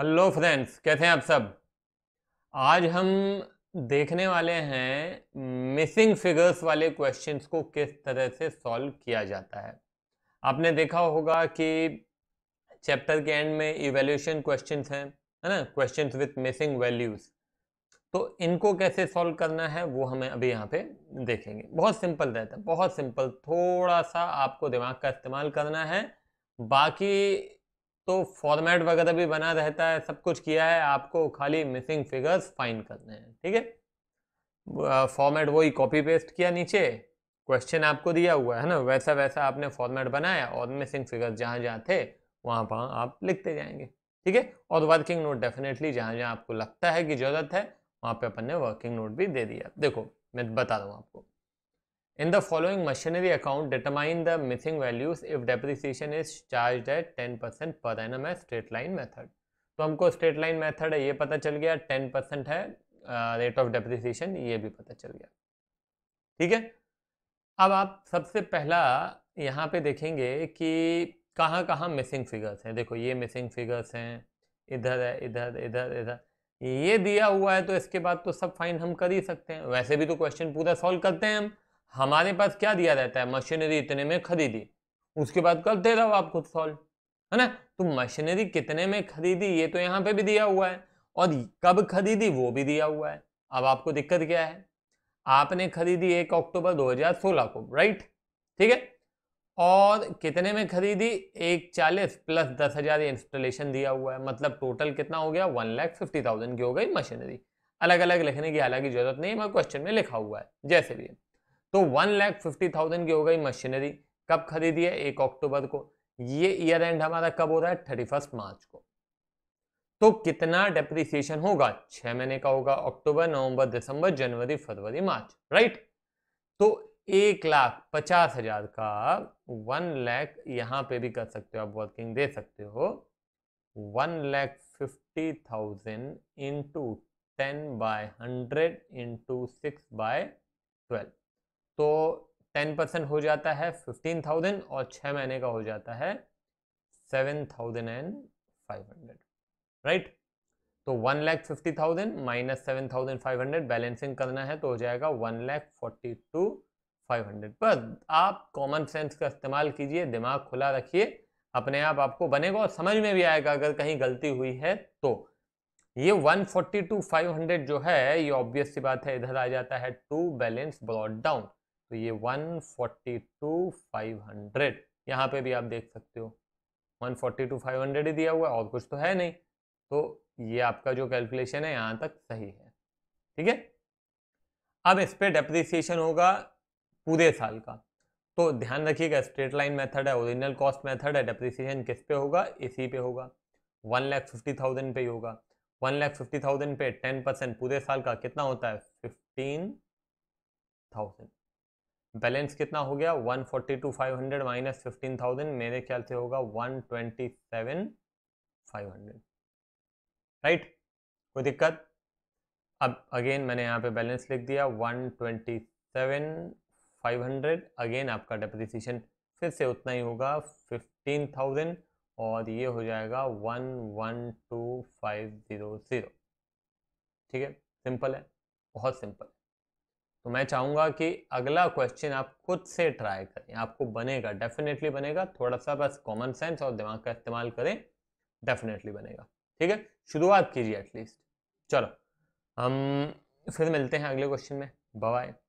Hello friends कैसे हैं आप सब आज हम देखने वाले हैं मिसिंग फिगर्स वाले क्वेश्चंस को किस तरह से सॉल्व किया जाता है आपने देखा होगा कि चैप्टर के एंड में इवेल्यूशन क्वेश्चंस हैं है ना क्वेश्चंस विद मिसिंग वैल्यूज तो इनको कैसे सॉल्व करना है वो हमें अभी यहाँ पे देखेंगे बहुत सिंपल रहता है बहुत सिंपल थोड़ा सा आपको दिमाग का इस्तेमाल करना है बाकी तो फॉर्मेट वगैरह भी बना रहता है सब कुछ किया है आपको खाली मिसिंग फिगर्स फाइंड करने हैं ठीक है फॉर्मेट वही कॉपी पेस्ट किया नीचे क्वेश्चन आपको दिया हुआ है ना वैसा वैसा आपने फॉर्मेट बनाया और मिसिंग फिगर्स जहाँ जहाँ थे वहाँ वहाँ आप लिखते जाएंगे ठीक है और वर्किंग नोट डेफिनेटली जहाँ जहाँ आपको लगता है कि ज़रूरत है वहाँ पे अपन ने वर्किंग नोट भी दे दिया देखो मैं बता दूँ आपको the following machinery account determine the missing values if depreciation is charge at ten percent per annum straight line method. तो हमको स्ट्रेट लाइन मेथड है ये पता चल गया टेन परसेंट है रेट ऑफ डेप्रिसिएशन ये भी पता चल गया ठीक है अब आप सबसे पहला यहाँ पे देखेंगे कि कहाँ कहाँ मिसिंग फिगर्स हैं देखो ये मिसिंग फिगर्स हैं इधर है इधर इधर इधर ये दिया हुआ है तो इसके बाद तो सब फाइन हम कर ही सकते हैं वैसे भी तो क्वेश्चन पूरा सॉल्व करते हैं हम हमारे पास क्या दिया रहता है मशीनरी इतने में खरीदी उसके बाद करते रहो आप खुद सॉल्व है ना तो मशीनरी कितने में खरीदी ये तो यहाँ पे भी दिया हुआ है और कब खरीदी वो भी दिया हुआ है अब आपको दिक्कत क्या है आपने खरीदी एक अक्टूबर 2016 को राइट ठीक है और कितने में खरीदी एक चालीस प्लस दस हजार इंस्टॉलेशन दिया हुआ है मतलब टोटल कितना हो गया वन लाख फिफ्टी थाउजेंड की हो गई मशीनरी अलग अलग लिखने की हालांकि जरूरत नहीं मैं क्वेश्चन में लिखा हुआ है जैसे भी है तो वन लैख फिफ्टी थाउजेंड की हो गई मशीनरी कब खरीदी है एक अक्टूबर को ये ईयर एंड हमारा कब हो रहा है थर्टी फर्स्ट मार्च को तो कितना डेप्रिसिएशन होगा छह महीने का होगा अक्टूबर नवंबर दिसंबर जनवरी फरवरी मार्च राइट तो एक लाख पचास हजार का वन लैख यहां पे भी कर सकते हो आप वर्किंग दे सकते हो one lakh fifty thousand into ten by hundred into six by twelve तो टेन परसेंट हो जाता है फिफ्टीन थाउजेंड और छः महीने का हो जाता है seven thousand and five hundred right तो one lakh fifty thousand minus seven thousand five hundred balancing करना है तो हो जाएगा one lakh forty two five hundred पर आप कॉमन सेंस का इस्तेमाल कीजिए दिमाग खुला रखिए अपने आप आपको बनेगा और समझ में भी आएगा अगर कहीं गलती हुई है तो ये one forty two five hundred जो है ये ऑब्वियस सी बात है इधर आ जाता है टू बैलेंस ब्रॉड डाउन तो ये 142 500 यहाँ पे भी आप देख सकते हो फाइव हंड्रेड ही दिया हुआ है और कुछ तो है नहीं तो ये आपका जो कैलकुलेशन है यहाँ तक सही है ठीक है अब इस पर डेप्रिसिएशन होगा पूरे साल का तो ध्यान रखिएगा स्ट्रेट लाइन मेथड है ओरिजिनल कॉस्ट मेथड है डेप्रिसिएशन किस पे होगा इसी पे होगा वन लैख फिफ्टी थाउजेंड पे ही होगा वन लैख फिफ्टी थाउजेंड पे टेन परसेंट पूरे साल का कितना होता है फिफ्टीन थाउजेंड बैलेंस कितना हो गया one forty two five hundred minus fifteen thousand मेरे ख्याल से होगा one twenty seven five hundred right कोई दिक्कत अब अगेन मैंने यहाँ पे बैलेंस लिख दिया one twenty seven five hundred again आपका डेप्रिसिएशन फिर से उतना ही होगा फिफ्टीन थाउजेंड और ये हो जाएगा one one two five zero zero ठीक है सिंपल है बहुत सिंपल तो मैं चाहूँगा कि अगला क्वेश्चन आप खुद से ट्राई करें आपको बनेगा डेफिनेटली बनेगा थोड़ा सा बस कॉमन सेंस और दिमाग का इस्तेमाल करें डेफिनेटली बनेगा ठीक है शुरुआत कीजिए एटलीस्ट चलो हम फिर मिलते हैं अगले क्वेश्चन में बाय